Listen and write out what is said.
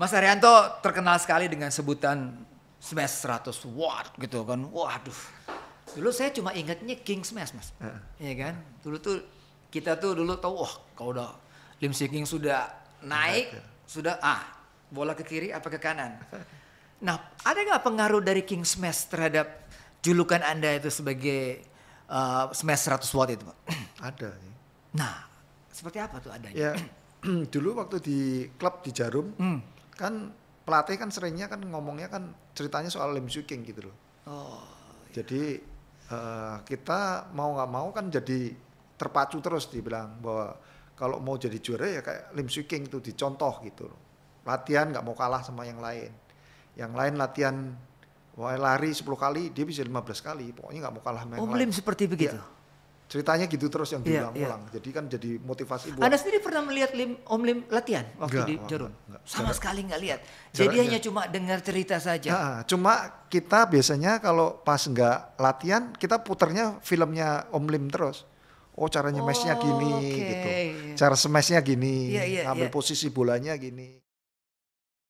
Mas Arianto terkenal sekali dengan sebutan Smash 100 watt gitu kan. Waduh. Dulu saya cuma ingatnya King Smash mas. Uh. Iya kan. Dulu tuh kita tuh dulu tahu wah kalau udah lim King sudah naik. Ya. Sudah ah bola ke kiri apa ke kanan. Nah ada nggak pengaruh dari King Smash terhadap julukan Anda itu sebagai uh, Smash 100 watt itu Pak? Ada. Ya. Nah seperti apa tuh adanya? Ya, dulu waktu di klub di Jarum. Hmm kan pelatih kan seringnya kan ngomongnya kan ceritanya soal lim King gitu loh. Oh. Iya. Jadi uh, kita mau nggak mau kan jadi terpacu terus dibilang bahwa kalau mau jadi juara ya kayak lim King itu dicontoh gitu loh. Latihan nggak mau kalah sama yang lain. Yang lain latihan wah lari 10 kali dia bisa 15 kali pokoknya nggak mau kalah sama oh, yang lain. Oh seperti begitu. Ya ceritanya gitu terus yang iya, diulang-ulang. Yeah, yeah. Jadi kan jadi motivasi buat. Anda sendiri pernah melihat Lim, Om Lim latihan waktu enggak, di Jorun? Enggak, Sama sekali nggak lihat. Jadi hanya cuma dengar cerita saja. Nah, cuma kita biasanya kalau pas nggak latihan kita putarnya filmnya Om Lim terus. Oh caranya oh, gitu. iya. mesnya gini okay. gitu. Cara semesnya iya, gini, yeah, yeah, ambil yeah. posisi bolanya gini.